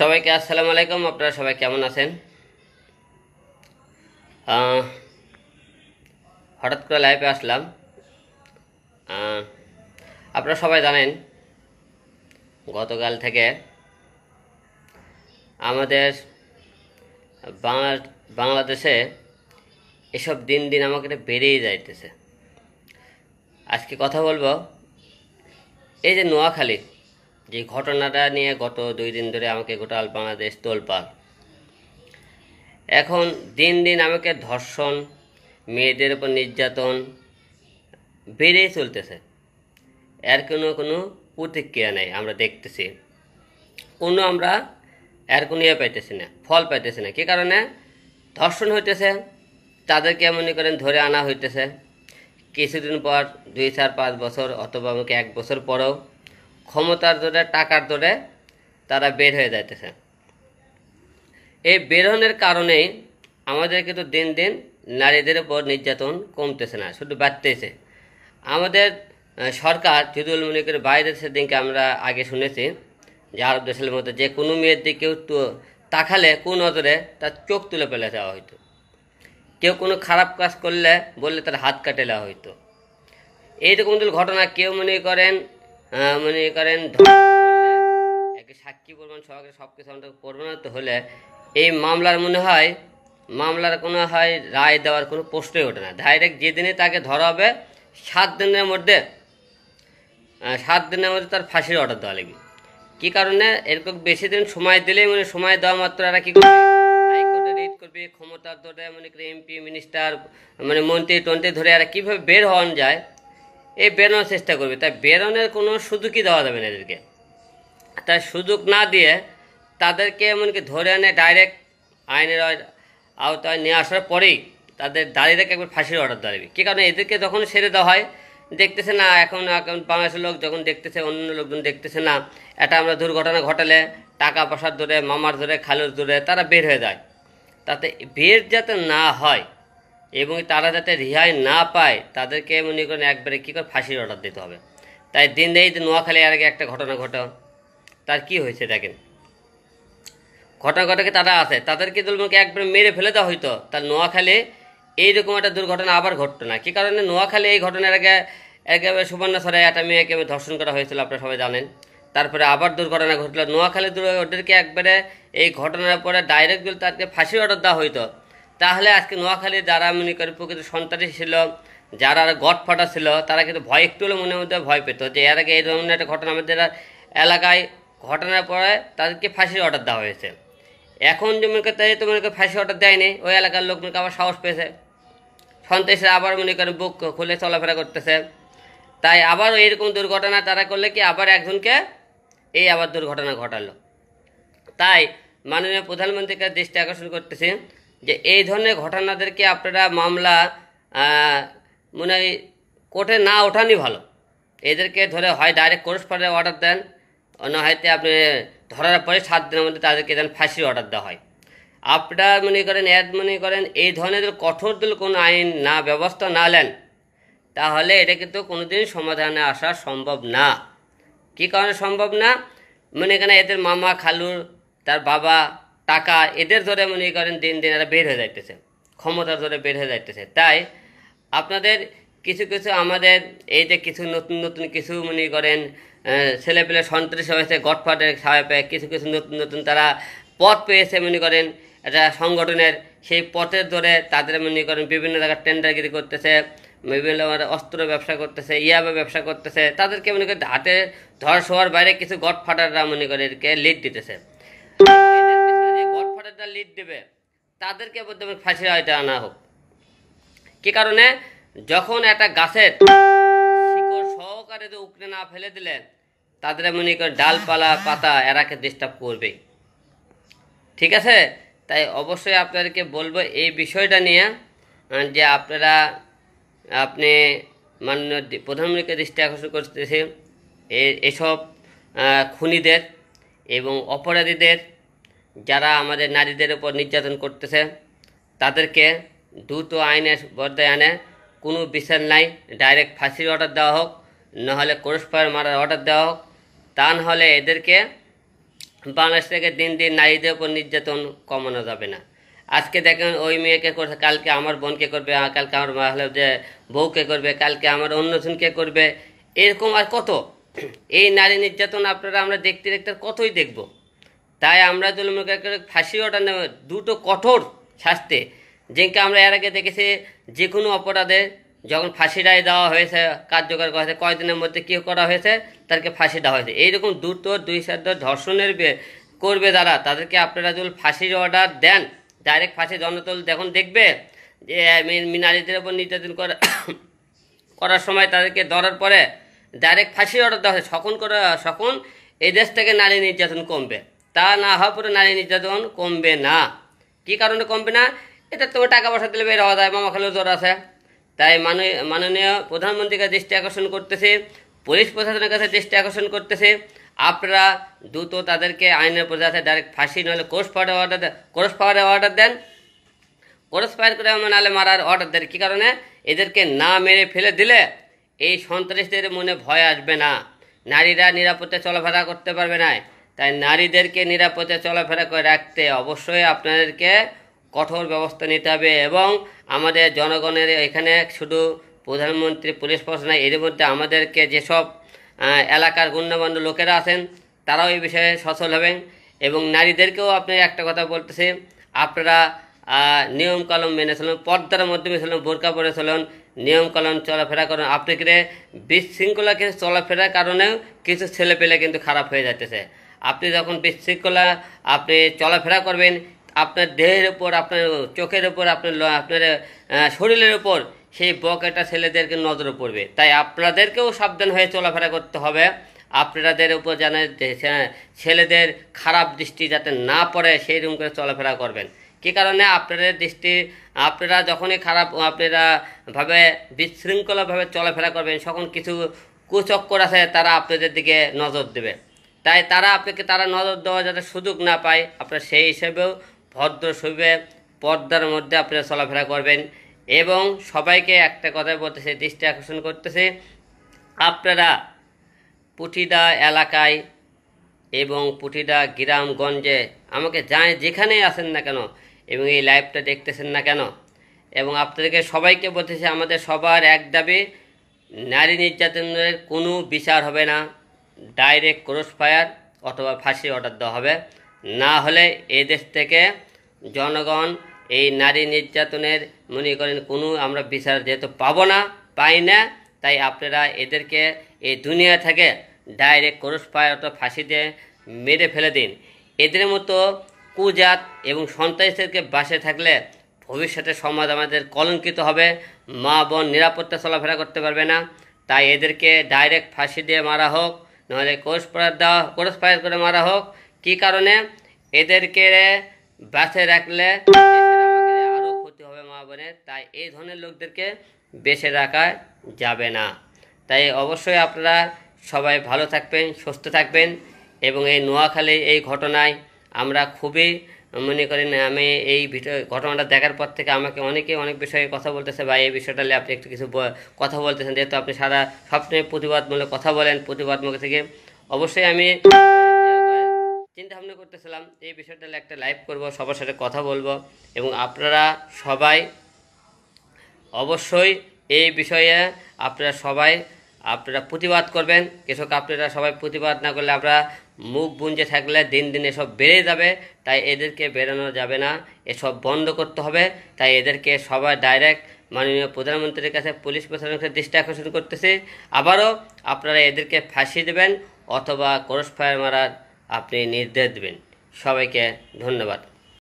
সবাইকে আসসালামু আলাইকুম আপনারা সবাই কেমন আছেন হঠাৎ করে লাইভে আসলাম আপনারা সবাই জানেন গতকাল থেকে আমাদের বাংলাদেশে এসব দিন দিন আমাকে বেড়েই যাইতেছে আজকে কথা বলবো এই যে নোয়াখালী যে ঘটনাটা নিয়ে গত দুই দিন ধরে আমাকে গোটাল বাংলাদেশ তোলপাল এখন দিন দিন আমাকে ধর্ষণ মেয়েদের উপর নির্যাতন বেড়েই চলতেছে এর কোনো কোনো প্রতিক্রিয়া নেই আমরা দেখতেছি কোনো আমরা এর কোনো ইয়ে পাইতেছি না ফল পাইতেছি না কী কারণে ধর্ষণ হইতেছে তাদেরকে মনে করেন ধরে আনা হইতেছে কিছুদিন পর দুই চার পাঁচ বছর অথবা আমাকে এক বছর পরেও ক্ষমতার জোরে টাকার জোরে তারা বের হয়ে যাইতেছে এই বেরোনের কারণেই আমাদের কিন্তু দিন দিন নারীদের উপর নির্যাতন কমতেছে না শুধু বাড়তেছে আমাদের সরকার যদুল মনিকের বাইরে সেদিনকে আমরা আগে শুনেছি যে আরব দেশের মধ্যে যে কোনো মেয়ের তো তাকালে কোন নজরে তার চোখ তুলে ফেলে দেওয়া হইতো কেউ কোনো খারাপ কাজ করলে বললে তার হাত কাটে দেওয়া হইতো এইরকম ঘটনা কেউ মনে করেন হ্যাঁ, মনে করেন একে সাক্ষী প্রমাণ সহকারে সব কিছু আমরা প্রমাণিত হলে এই মামলার মনে হয় মামলার কোনো হয় রায় দেওয়ার কোনো প্রশ্নই ওঠে না ডাইরেক্ট যেদিনে তাকে ধরা হবে সাত দিনের মধ্যে সাত দিনের মধ্যে তার ফাঁসির অর্ডার দেওয়া লাগবে কী কারণে এরকম বেশি দিন সময় দিলে মানে সময় দেওয়া মাত্র এরা কী করবে হাইকোর্টে রিট করবে ক্ষমতার ধরে মানে এমপি মিনিস্টার মানে মন্ত্রী টন্ত্রী ধরে এরা কীভাবে বের হওয়ান যায় এ বেরোনোর চেষ্টা করবে তাই বেরোনের কোনো সুযোগই দেওয়া যাবে না এদেরকে তাই সুযোগ না দিয়ে তাদেরকে এমনকি ধরে আনে ডাইরেক্ট আইনের আওতায় নিয়ে আসার পরেই তাদের দাঁড়িয়ে একবার ফাঁসির অর্ডার দাঁড়াবে কী কারণে এদেরকে যখন ছেড়ে দেওয়া হয় দেখতেছে না এখন এখন বাংলাদেশের লোক যখন দেখতেছে অন্য লোকজন দেখতেছে না এটা আমরা দুর্ঘটনা ঘটালে টাকা পয়সার ধরে মামার ধরে খালুর ধরে তারা বের হয়ে যায় তাতে বের যাতে না হয় এবং তারা যাতে রেহাই না পায় তাদেরকে মনে করেন একবারে কী করে ফাঁসির অর্ডার দিতে হবে তাই দিন যে নোয়াখালী আর আগে একটা ঘটনা ঘটে তার কি হয়েছে দেখেন ঘটনা ঘটাকে তারা আছে তাদেরকে দুলমকে একবারে মেরে ফেলে দেওয়া হইতো তার নোয়াখালী এইরকম একটা দুর্ঘটনা আবার ঘটতো না কী কারণে নোয়াখালী এই ঘটনার আগে একেবারে সরাই একটা মেয়েকে ধর্ষণ করা হয়েছিল আপনারা সবাই জানেন তারপরে আবার দুর্ঘটনা ঘটলো নোয়াখালী দুর্ঘটনাকে একবারে এই ঘটনার পরে ডাইরেক্ট তাদেরকে ফাঁসির অর্ডার দেওয়া হইতো তাহলে আজকে নোয়াখালী যারা মনে করি প্রকৃত সন্ত্রাসী ছিল যারা ফাটা ছিল তারা কিন্তু ভয় একটু হলে মনের মধ্যে ভয় পেত যে এর আগে এই ধরনের একটা ঘটনা আমাদের এলাকায় ঘটনার পরে তাদেরকে ফাঁসির অর্ডার দেওয়া হয়েছে এখন যেমন তাই তো মনে করি ফাঁসি অর্ডার দেয়নি ওই এলাকার লোক মনে আবার সাহস পেয়েছে সন্ত্রাসীরা আবার মনে করি বুক খুলে চলাফেরা করতেছে তাই আবার এইরকম দুর্ঘটনা তারা করলে কি আবার একজনকে এই আবার দুর্ঘটনা ঘটালো তাই মাননীয় প্রধানমন্ত্রীকে দৃষ্টি আকর্ষণ করতেছি যে এই ধরনের ঘটনাদেরকে আপনারা মামলা মনে হয় কোর্টে না ওঠানি ভালো এদেরকে ধরে হয় ডাইরেক্ট কোর্স ফাঁড়ে অর্ডার দেন হয়তো আপনি ধরার পরে সাত দিনের মধ্যে তাদেরকে দেন ফাঁসির অর্ডার দেওয়া হয় আপনারা মনে করেন এদ মনে করেন এই ধরনের কঠোর দল কোনো আইন না ব্যবস্থা না নেন তাহলে এটা কিন্তু দিন সমাধানে আসা সম্ভব না কি কারণে সম্ভব না মনে করেন এদের মামা খালুর তার বাবা টাকা এদের ধরে মনে করেন দিন দিন এরা বের হয়ে যাইতেছে ক্ষমতার ধরে বের হয়ে যাইতেছে তাই আপনাদের কিছু কিছু আমাদের এই যে কিছু নতুন নতুন কিছু মনে করেন ছেলেপেলে সন্ত্রাসী হয়েছে গটফাটের সাহেব কিছু কিছু নতুন নতুন তারা পথ পেয়েছে মনে করেন এটা সংগঠনের সেই পথের ধরে তাদের মনে করেন বিভিন্ন জায়গায় টেন্ডারগিরি করতেছে বিভিন্ন অস্ত্র ব্যবসা করতেছে ইয়াবে ব্যবসা করতেছে তাদেরকে মনে করেন হাতে ধর শোয়ার বাইরে কিছু গডফাদাররা মনে করে লিড দিতেছে যা লিড দেবে তাদেরকে বলতে হবে ফাঁসির আয়টা আনা হোক কি কারণে যখন একটা গাছের শিকড় সহকারে যে উকড়ে না ফেলে দিলেন তাদের মনে করে ডালপালা পাতা এরাকে ডিস্টার্ব করবে ঠিক আছে তাই অবশ্যই আপনাদেরকে বলবো এই বিষয়টা নিয়ে যে আপনারা আপনি মাননীয় প্রধানমন্ত্রীকে দৃষ্টি আকর্ষণ করতেছে এসব খুনিদের এবং অপরাধীদের যারা আমাদের নারীদের উপর নির্যাতন করতেছে তাদেরকে দ্রুত আইনের বর্দায় আনে কোনো বিচার নাই ডাইরেক্ট ফাঁসির অর্ডার দেওয়া হোক নাহলে কোরসফায়ার মারার অর্ডার দেওয়া হোক তা নাহলে এদেরকে বাংলাদেশ থেকে দিন দিন নারীদের উপর নির্যাতন কমানো যাবে না আজকে দেখেন ওই মেয়েকে করছে কালকে আমার বোনকে করবে কালকে আমার হলে যে বউকে করবে কালকে আমার অন্যজনকে করবে এরকম আর কত এই নারী নির্যাতন আপনারা আমরা দেখতে দেখতে কতই দেখবো তাই আমরা জুলুমকারীকে ফাঁসি ওটা দুটো কঠোর শাস্তি যেকে আমরা এর আগে দেখেছি যে কোনো অপরাধে যখন ফাঁসি রায় দেওয়া হয়েছে কার্যকর করা হয়েছে কয়েকদিনের মধ্যে কী করা হয়েছে তাদেরকে ফাঁসি দেওয়া হয়েছে এইরকম দুটো দুই সাধ্য ধর্ষণের করবে যারা তাদেরকে আপনারা যদি ফাঁসির অর্ডার দেন ডাইরেক্ট ফাঁসি জনতল যখন দেখবে যে মিনারিদের ওপর নির্যাতন করার সময় তাদেরকে ধরার পরে ডাইরেক্ট ফাঁসির অর্ডার দেওয়া হয় সকন করে সকন এই দেশ থেকে নারী নির্যাতন কমবে তা না হওয়া পরে নারী নির্যাতন কমবে না কি কারণে কমবে না এটা তোমার টাকা পয়সা দিলে বের হওয়া যায় মামা খালেও জ্বর আছে তাই মাননীয় প্রধানমন্ত্রীর কাছে দৃষ্টি আকর্ষণ করতেছে পুলিশ প্রশাসনের কাছে দৃষ্টি আকর্ষণ করতেছে আপনারা দ্রুত তাদেরকে আইনের প্রজাতে ডাইরেক্ট ফাঁসি নাহলে কোর্স পাওয়ার অর্ডার দেন কোর্স পাওয়ারে অর্ডার দেন কোর্স পাওয়ার করে নাহলে মারার অর্ডার দেন কী কারণে এদেরকে না মেরে ফেলে দিলে এই সন্ত্রাসীদের মনে ভয় আসবে না নারীরা নিরাপত্তা চলাফেরা করতে পারবে না তাই নারীদেরকে নিরাপদে চলাফেরা করে রাখতে অবশ্যই আপনাদেরকে কঠোর ব্যবস্থা নিতে হবে এবং আমাদের জনগণের এখানে শুধু প্রধানমন্ত্রী পুলিশ প্রশাসন এর মধ্যে আমাদেরকে যেসব এলাকার গণ্যমান্য লোকেরা আছেন তারাও এই বিষয়ে সচল হবেন এবং নারীদেরকেও আপনি একটা কথা বলতেছি আপনারা নিয়ম কলম মেনে চলুন পর্দার মাধ্যমে চলুন বোরকা পরে চলুন নিয়ম কলম চলাফেরা করুন আপনি কিনে বিশৃঙ্খলা কিন্তু চলাফেরার কারণেও কিছু ছেলেপেলে কিন্তু খারাপ হয়ে যাচ্ছে আপনি যখন বিশৃঙ্খলা আপনি চলাফেরা করবেন আপনার দেহের উপর আপনার চোখের উপর আপনার আপনার শরীরের উপর সেই বকেটা ছেলেদেরকে নজরে পড়বে তাই আপনাদেরকেও সাবধান হয়ে চলাফেরা করতে হবে আপনাদের উপর যেন ছেলেদের খারাপ দৃষ্টি যাতে না পড়ে সেই রকম করে চলাফেরা করবেন কি কারণে আপনাদের দৃষ্টি আপনারা যখনই খারাপ আপনারা ভাবে বিশৃঙ্খলাভাবে চলাফেরা করবেন তখন কিছু কুচক্কর আছে তারা আপনাদের দিকে নজর দেবে তাই তারা আপনাকে তারা নজর দেওয়া যাতে সুযোগ না পায় আপনার সেই হিসেবেও ভদ্র শুভে পর্দার মধ্যে আপনারা চলাফেরা করবেন এবং সবাইকে একটা কথা বলতেছে দৃষ্টি আকর্ষণ করতেছে আপনারা পুটিদা এলাকায় এবং পুটিদা গ্রামগঞ্জে আমাকে যায় যেখানেই আসেন না কেন এবং এই লাইভটা দেখতেছেন না কেন এবং আপনাদেরকে সবাইকে বলতেছে আমাদের সবার এক দাবি নারী নির্যাতনের কোনো বিচার হবে না ডাইরেক্ট ক্রস ফায়ার অথবা ফাঁসি অর্ডার দেওয়া হবে না হলে এই দেশ থেকে জনগণ এই নারী নির্যাতনের মনে করেন কোনো আমরা বিচার যেহেতু পাবো না পাই না তাই আপনারা এদেরকে এই দুনিয়া থেকে ডাইরেক্ট ক্রস ফায়ার অথবা ফাঁসি দিয়ে মেরে ফেলে দিন এদের মতো কুজাত এবং সন্ত্রাসীদেরকে বাসে থাকলে ভবিষ্যতে সমাজ আমাদের কলঙ্কিত হবে মা বোন নিরাপত্তা চলাফেরা করতে পারবে না তাই এদেরকে ডাইরেক্ট ফাঁসি দিয়ে মারা হোক নাহলে কোর্স পড়া দেওয়া কোষ ফায়ার করে মারা হোক কি কারণে এদেরকে বাসে রাখলে আরও ক্ষতি হবে মা বোনের তাই এই ধরনের লোকদেরকে বেছে রাখা যাবে না তাই অবশ্যই আপনারা সবাই ভালো থাকবেন সুস্থ থাকবেন এবং এই নোয়াখালী এই ঘটনায় আমরা খুবই মনে করেন আমি এই ঘটনাটা দেখার পর থেকে আমাকে অনেকে অনেক বিষয়ে কথা বলতেছে বা এই বিষয়টা নিয়ে আপনি একটু কিছু কথা বলতেছেন যেহেতু আপনি সারা সবসময় প্রতিবাদমূলক কথা বলেন প্রতিবাদমূলক থেকে অবশ্যই আমি চিন্তা ভাবনা করতেছিলাম এই বিষয়টা একটা লাইভ করব সবার সাথে কথা বলবো এবং আপনারা সবাই অবশ্যই এই বিষয়ে আপনারা সবাই আপনারা প্রতিবাদ করবেন কৃষক আপনারা সবাই প্রতিবাদ না করলে আমরা মুখ বুঞ্জে থাকলে দিন দিন এসব বেড়ে যাবে তাই এদেরকে বেরানো যাবে না এসব বন্ধ করতে হবে তাই এদেরকে সবাই ডাইরেক্ট মাননীয় প্রধানমন্ত্রীর কাছে পুলিশ প্রশাসনের কাছে দৃষ্টি আকর্ষণ করতেছে আবারও আপনারা এদেরকে ফাঁসি দেবেন অথবা ক্রসফায়ার ফায়ার মারার আপনি নির্দেশ দেবেন সবাইকে ধন্যবাদ